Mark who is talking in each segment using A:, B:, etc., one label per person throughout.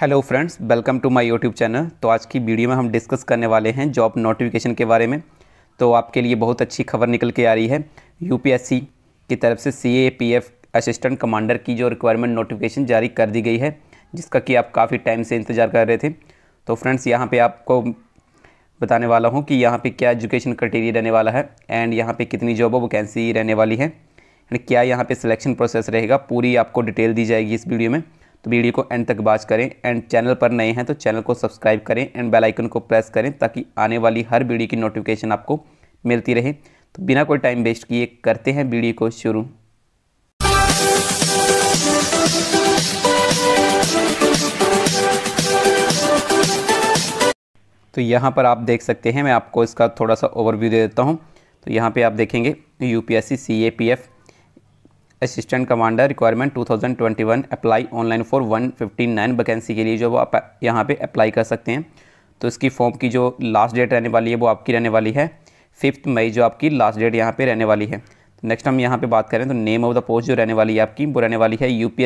A: hello friends welcome to my YouTube channel तो आज की वीडियो में हम डिस्कस करने वाले हैं जॉब नोटिफिकेशन के बारे में तो आपके लिए बहुत अच्छी खबर निकल के आ रही है यूपीएससी की तरफ से C A P F assistant commander की जो रिक्वायरमेंट नोटिफिकेशन जारी कर दी गई है जिसका कि आप काफ़ी टाइम से इंतज़ार कर रहे थे तो फ्रेंड्स यहाँ पर आपको बताने वाला हूँ कि यहाँ पर क्या एजुकेशन क्राइटेरिया रहने वाला है एंड यहाँ पर कितनी जॉब वैकेंसी रहने वाली है एंड क्या यहाँ पर सिलेक्शन प्रोसेस रहेगा पूरी आपको डिटेल दी जाएगी इस वीडियो में तो वीडियो को एंड तक वॉच करें एंड चैनल पर नए हैं तो चैनल को सब्सक्राइब करें एंड बेल आइकन को प्रेस करें ताकि आने वाली हर वीडियो की नोटिफिकेशन आपको मिलती रहे तो बिना कोई टाइम वेस्ट किए करते हैं वीडियो को शुरू तो यहाँ पर आप देख सकते हैं मैं आपको इसका थोड़ा सा ओवरव्यू दे देता हूँ तो यहाँ पे आप देखेंगे U P S C A P F assistant commander requirement 2021 apply online for 159 vacancy के लिए जो वो आप यहाँ पे अप्लाई कर सकते हैं तो इसकी फॉर्म की जो लास्ट डेट रहने वाली है वो आपकी रहने वाली है फिफ्थ मई जो आपकी लास्ट डेट यहाँ पे रहने वाली है तो नेक्स्ट हम यहाँ पे बात करें तो नेम ऑफ द पोस्ट जो रहने वाली है आपकी वो रहने वाली है यू पी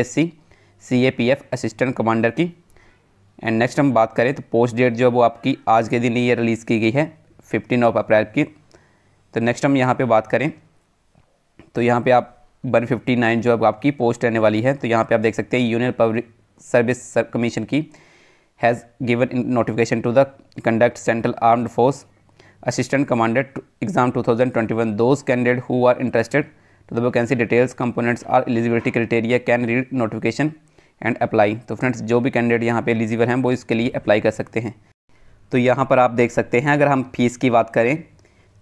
A: असिस्टेंट कमांडर की एंड नेक्स्ट हम बात करें तो पोस्ट डेट जो है वो आपकी आज के दिन ये रिलीज़ की गई है फिफ्टीन ऑफ अप्रैल की तो नेक्स्ट हम यहाँ पर बात करें तो यहाँ पर आप वन फिफ्टी नाइन जो अब आपकी पोस्ट रहने वाली है तो यहाँ पे आप देख सकते हैं यूनियन पब्लिक सर्विस कमीशन की has given notification to the conduct central armed force assistant commander exam 2021 those candidates who are interested to the vacancy details components are eligibility criteria can read notification and apply तो friends तो जो भी candidate यहाँ पे eligible हैं वो इसके लिए अप्लाई कर सकते हैं तो यहाँ पर आप देख सकते हैं अगर हम फीस की बात करें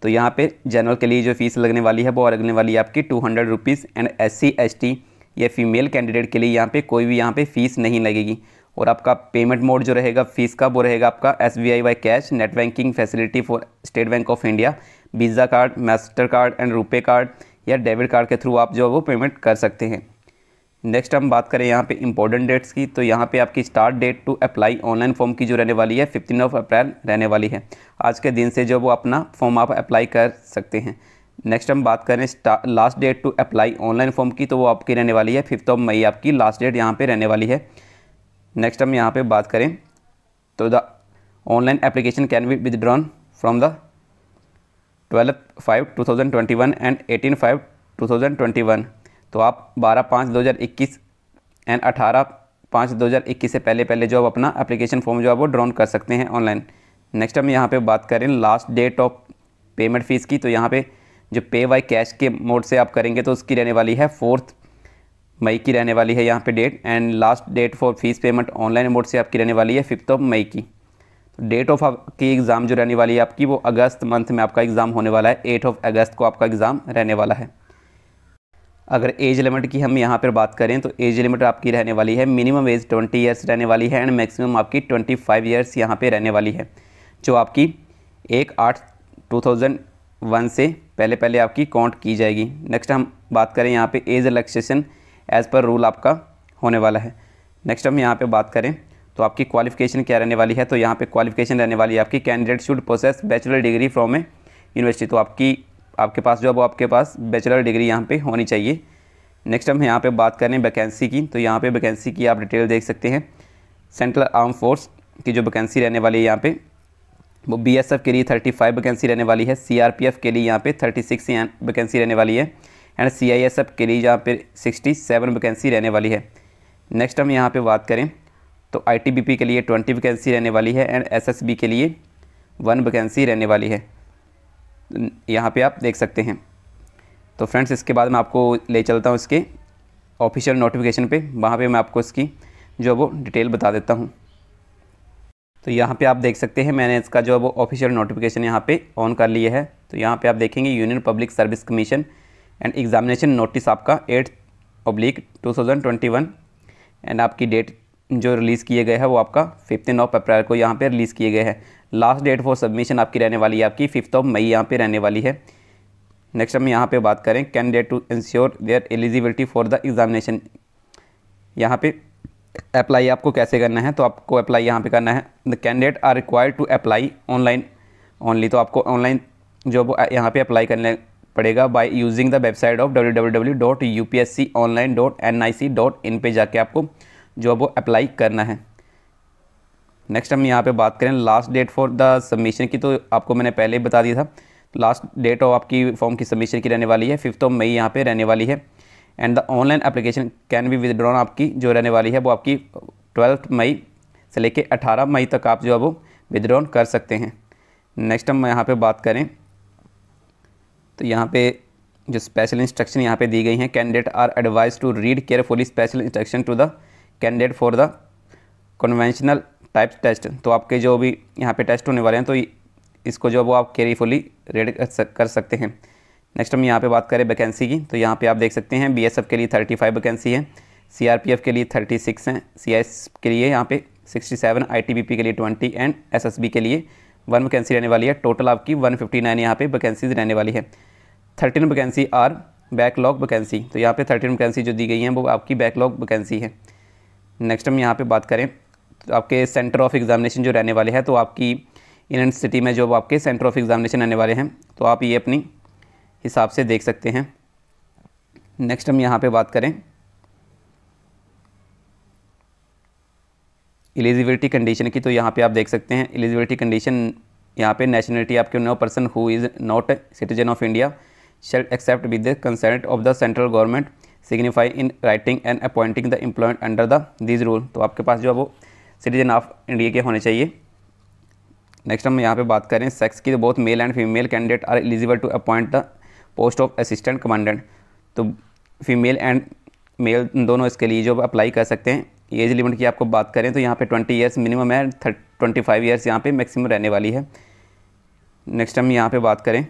A: तो यहाँ पे जनरल के लिए जो फीस लगने वाली है वो लगने वाली है आपकी two hundred rupees and S C S T या फीमेल कैंडिडेट के लिए यहाँ पे कोई भी यहाँ पे फ़ीस नहीं लगेगी और आपका पेमेंट मोड जो रहेगा फ़ीस का वो रहेगा आपका S B I by cash net banking facility for State Bank of India Visa card Master card and RuPay card या डेबिट कार्ड के थ्रू आप जो है वो पेमेंट कर सकते हैं नेक्स्ट हम बात करें यहाँ पे इंपॉर्टेंट डेट्स की तो यहाँ पे आपकी start date to apply online form की जो रहने वाली है फिफ्टीन ऑफ अप्रैल रहने वाली है आज के दिन से जो वो अपना फॉर्म आप अप्लाई कर सकते हैं नेक्स्ट हम बात करें last date to apply online form की तो वो आपकी रहने वाली है फिफ्थ ऑफ मई आपकी लास्ट डेट यहाँ पर रहने वाली है नेक्स्ट हम यहाँ पर बात करें तो the online application can be withdrawn from the twelve five two thousand twenty one and eighteen five two thousand twenty one तो आप बारह पाँच दो हज़ार इक्कीस एंड अठारह पाँच दो हज़ार इक्कीस से पहले पहले जो आप अपना एप्लीकेशन फॉर्म जो है वो ड्रॉन कर सकते हैं ऑनलाइन नेक्स्ट हम यहाँ पे बात करें last date of payment fees की तो यहाँ पे जो पे बाई कैश के मोड से आप करेंगे तो उसकी रहने वाली है फोर्थ मई की रहने वाली है यहाँ पे date and last date for fees payment online mode से आपकी रहने वाली है फिफ्थ ऑफ मई की तो डेट ऑफ आपकी एग्ज़ाम जो रहने वाली है आपकी वो अगस्त मंथ में आपका एग्ज़ाम होने वाला है एट ऑफ अगस्त को आपका एग्ज़ाम रहने वाला है अगर एज लिमिट की हम यहाँ पर बात करें तो एज लिमिट आपकी रहने वाली है मिनिमम एज ट्वेंटी ईयर्स रहने वाली है एंड मैक्सिमम आपकी ट्वेंटी फाइव ईयर्स यहाँ पर रहने वाली है जो आपकी एक आठ टू थाउजेंड वन से पहले पहले आपकी काउंट की जाएगी नेक्स्ट हम बात करें यहाँ पर age relaxation as per rule आपका होने वाला है नेक्स्ट हम यहाँ पर बात करें तो आपकी क्वालिफिकेशन क्या रहने वाली है तो यहाँ पे क्वालिफिकेशन रहने वाली है आपकी candidate should possess bachelor degree from a university तो आपकी आपके पास जो है वो आपके पास बैचलर डिग्री यहाँ पे होनी चाहिए नेक्स्ट हम यहाँ पे बात करें वैकेंसी की तो यहाँ पे वैकेंसी की आप डिटेल देख सकते हैं सेंट्रल आर्म फोर्स की जो वैकेंसी रहने वाली है यहाँ पे वो बीएसएफ के लिए थर्टी फाइव वैकेंसी रहने वाली है सीआरपीएफ के लिए यहाँ पे थर्टी सिक्स वैकेंसी रहने वाली है एंड सी के लिए यहाँ पर सिक्सटी सेवन वैकेंसी रहने वाली है नेक्स्ट हम यहाँ पर बात करें तो आई के लिए ट्वेंटी वैकेंसी रहने वाली है एंड एस के लिए वन वैकेंसी रहने वाली है यहाँ पे आप देख सकते हैं तो फ्रेंड्स इसके बाद मैं आपको ले चलता हूँ इसके ऑफिशियल नोटिफिकेशन पे वहाँ पे मैं आपको इसकी जो वो डिटेल बता देता हूँ तो यहाँ पे आप देख सकते हैं मैंने इसका जो वो ऑफिशियल नोटिफिकेशन यहाँ पे ऑन कर लिया है तो यहाँ पे आप देखेंगे union public service commission and examination notice आपका एट पब्लिक टू एंड आपकी डेट जो रिलीज़ किए गए हैं वो आपका फिफ्टीन ऑफ अप्रैल को यहाँ पे रिलीज़ किए गए हैं लास्ट डेट फॉर सबमिशन आपकी रहने वाली है आपकी फिफ्थ ऑफ मई यहाँ पे रहने वाली है नेक्स्ट हम यहाँ पे बात करें candidate to ensure their eligibility for the examination यहाँ पे अप्लाई आपको कैसे करना है तो आपको अप्लाई यहाँ पे करना है the candidate are required to apply online only तो आपको ऑनलाइन जो यहाँ पे अप्लाई करने पड़ेगा by using the website of W W W dot U P S C online dot N I C dot in पर जाके आपको जॉब अप्लाई करना है नेक्स्ट हम यहाँ पे बात करें last date for the submission की तो आपको मैंने पहले ही बता दिया था लास्ट डेट ऑफ आपकी फॉर्म की सबमिशन की रहने वाली है फिफ्थ ऑफ मई यहाँ पे रहने वाली है and the online application can be withdrawn आपकी जो रहने वाली है वो आपकी ट्वेल्थ मई से लेके अठारह मई तक आप जो है वो विदड्रॉन कर सकते हैं नेक्स्ट हम यहाँ पर बात करें तो यहाँ पे जो स्पेशल इंस्ट्रक्शन यहाँ पे दी गई हैं candidate are advise to read carefully special instruction to the candidate for the conventional type test तो आपके जो भी यहाँ पे टेस्ट होने वाले हैं तो इसको जो वो आप केयरफुली रेड कर सकते हैं नेक्स्ट हम यहाँ पे बात करें वैकेंसी की तो यहाँ पे आप देख सकते हैं बीएसएफ के लिए 35 वैकेंसी है सीआरपीएफ के लिए 36 हैं सी के लिए यहाँ पे 67 आई के लिए 20 एंड एसएसबी के लिए वन वैकेंसी रहने वाली है टोटल आपकी 159 फिफ्टी नाइन यहाँ पर वैकेंसीज रहने वाली है thirteen vacancy are backlog vacancy तो यहाँ पर थर्टीन वैकेंसी जो दी गई हैं वो आपकी बैकलॉग वैकेंसी है नेक्स्ट हम यहाँ पर बात करें आपके सेंटर ऑफ एग्ज़ामिनेशन जो रहने वाले हैं तो आपकी इन सिटी में जो आपके सेंटर ऑफ एग्ज़ामिनेशन रहने वाले हैं तो आप ये अपनी हिसाब से देख सकते हैं नेक्स्ट हम यहाँ पे बात करें एलिजिबिलिटी कंडीशन की तो यहाँ पे आप देख सकते हैं एलिजिबिलिटी कंडीशन यहाँ पे नेशनलिटी आपके no person who is not citizen of India shall except with the consent of the central government signify in writing and appointing the employment under the this rule तो आपके पास जो है वो citizen of India के होने चाहिए next हम यहाँ पे बात करें सेक्स की तो both male and female candidate are eligible to appoint the post of assistant commandant तो फीमेल एंड मेल दोनों इसके लिए जो अप्लाई कर सकते हैं एज लिमिट की आपको बात करें तो यहाँ पे 20 इयर्स मिनिमम है ट्वेंटी फाइव ईयर्स यहाँ पर मैक्सिमम रहने वाली है नेक्स्ट हम यहाँ पे बात करें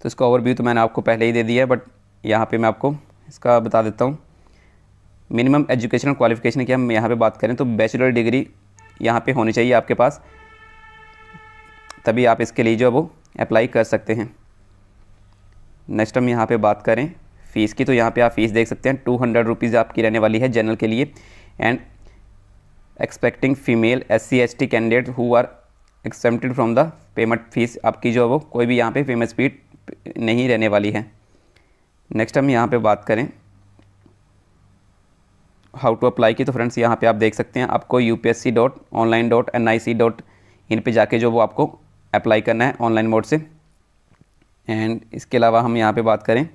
A: तो इसका ओवरव्यू तो मैंने आपको पहले ही दे दिया है बट यहाँ पे मैं आपको इसका बता देता हूँ मिनिमम एजुकेशनल क्वालिफिकेशन की हम यहाँ पे बात करें तो बैचलर डिग्री यहाँ पे होनी चाहिए आपके पास तभी आप इसके लिए जो है वो अप्लाई कर सकते हैं नेक्स्ट हम यहाँ पे बात करें फ़ीस की तो यहाँ पे आप फीस देख सकते हैं टू हंड्रेड रुपीज़ आपकी रहने वाली है जनरल के लिए and expecting female S C S T candidate who are accepted from the payment fees आपकी जो है वो कोई भी यहाँ पर फेमस स्पीड नहीं रहने वाली है नेक्स्ट हम यहाँ पर बात करें हाउ टू अप्लाई की तो फ्रेंड्स यहाँ पे आप देख सकते हैं आपको U P S C dot online dot N I C dot in पर जाके जो वो आपको अप्लाई करना है ऑनलाइन मोड से एंड इसके अलावा हम यहाँ पे बात करें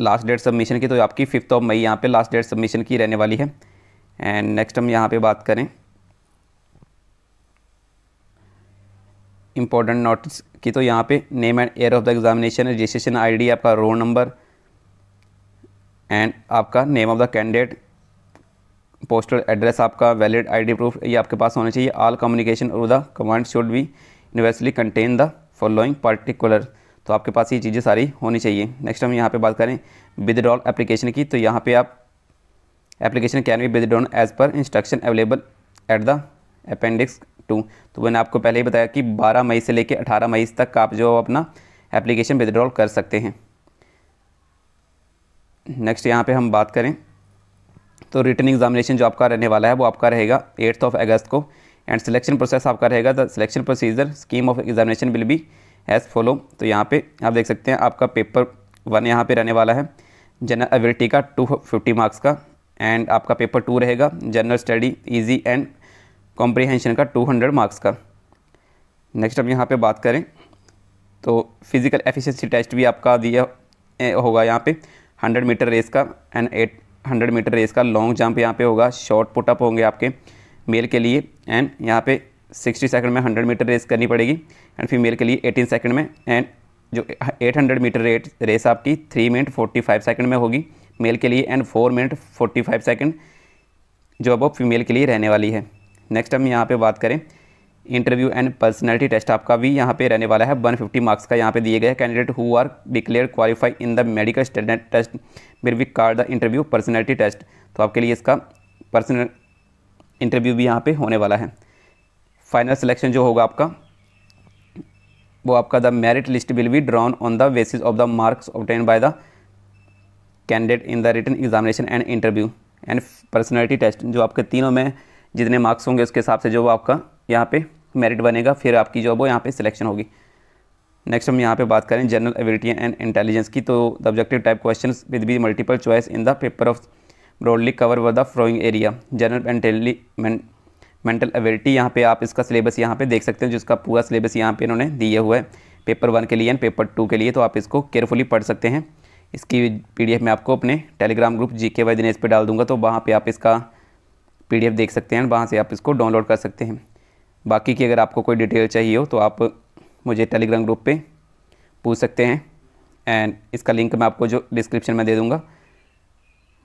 A: लास्ट डेट सबमिशन की तो आपकी फिफ्थ ऑफ मई यहाँ पे लास्ट डेट सबमिशन की रहने वाली है एंड नेक्स्ट हम यहाँ पे बात करें इम्पोर्टेंट नोटिस की तो यहाँ पे name and year of the examination registration ID आपका रोल नंबर एंड आपका name of the candidate postal address आपका वैलिड आईडी प्रूफ ये आपके पास होना चाहिए ऑल कम्युनिकेशन और the command should be universally contain the following particular तो आपके पास ये चीज़ें सारी होनी चाहिए नेक्स्ट हम यहाँ पे बात करें विदड्रॉल एप्लीकेशन की तो यहाँ पे आप application can be withdrawn as per instruction available at the appendix two तो मैंने आपको पहले ही बताया कि 12 मई से लेकर 18 मई तक आप जो अपना एप्लीकेशन विदड्रॉल कर सकते हैं नेक्स्ट यहाँ पे हम बात करें तो रिटर्न एग्जामिनेशन जो आपका रहने वाला है वो आपका रहेगा एट्थ ऑफ अगस्त को एंड सिलेक्शन प्रोसेस आपका रहेगा the selection procedure scheme of examination will be as follow तो यहाँ पे आप देख सकते हैं आपका पेपर वन यहाँ पे रहने वाला है जनरल एबिलिटी का टू फिफ्टी मार्क्स का एंड आपका पेपर टू रहेगा general study easy and comprehension का टू हंड्रेड मार्क्स का नेक्स्ट हम यहाँ पर बात करें तो फिज़िकल एफिशेंसी टेस्ट भी आपका दिया होगा यहाँ पे हंड्रेड मीटर रेस का and eight hundred metre race का लॉन्ग जंप यहाँ पे होगा शॉर्ट पुटअप होंगे आपके मेल के लिए एंड यहाँ पे 60 सेकंड में 100 मीटर रेस करनी पड़ेगी एंड फीमेल के लिए 18 सेकंड में एंड जो 800 मीटर रेट रेस आपकी 3 मिनट 45 सेकंड में होगी मेल के लिए एंड 4 मिनट 45 सेकंड जो अब फीमेल के लिए रहने वाली है नेक्स्ट हम यहाँ पर बात करें इंटरव्यू एंड पर्सनैलिटी टेस्ट आपका भी यहाँ पे रहने वाला है 150 मार्क्स का यहाँ पे दिए गए candidate who are declare qualify in the medical standard test will be called the interview personality test तो आपके लिए इसका पर्सनल इंटरव्यू भी यहाँ पर होने वाला है फाइनल सिलेक्शन जो होगा आपका वो आपका the merit list will be drawn on the basis of the marks obtain by the candidate in the written examination and interview and personality test जो आपके तीनों में जितने मार्क्स होंगे उसके हिसाब से जो आपका यहाँ पे मेरिट बनेगा फिर आपकी जॉब हो यहाँ पे सिलेक्शन होगी नेक्स्ट हम यहाँ पे बात करें जनरल एबिलिटी एंड इंटेलिजेंस की तो the objective type question with be multiple choice in the paper of broadly cover व the following area general mentally mental ability यहाँ पे आप इसका सिलेबस यहाँ पे देख सकते हैं जिसका पूरा सिलेबस यहाँ पे इन्होंने दिया हुआ है पेपर वन के लिए एंड पेपर टू के लिए तो आप इसको केयरफुली पढ़ सकते हैं इसकी एफ मैं आपको अपने टेलीग्राम ग्रुप जी के वाई दिनेश पर डाल दूंगा तो वहाँ पर आप इसका एफ देख सकते हैं वहाँ से आप इसको डाउनलोड कर सकते हैं बाकी की अगर आपको कोई डिटेल चाहिए हो तो आप मुझे टेलीग्राम ग्रुप पे पूछ सकते हैं एंड इसका लिंक मैं आपको जो डिस्क्रिप्शन में दे दूँगा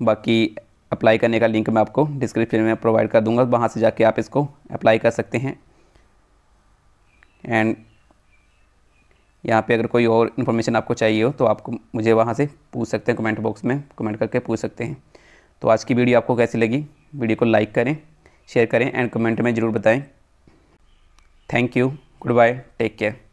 A: बाकी अप्लाई करने का लिंक मैं आपको डिस्क्रिप्शन में प्रोवाइड कर दूँगा वहाँ से जाके आप इसको अप्लाई कर सकते हैं एंड यहाँ पे अगर कोई और इन्फॉर्मेशन आपको चाहिए हो तो आपको मुझे वहाँ से पूछ सकते हैं कमेंट बॉक्स में कमेंट करके पूछ सकते हैं तो आज की वीडियो आपको कैसी लगी वीडियो को लाइक करें शेयर करें एंड कमेंट में ज़रूर बताएं thank you goodbye take care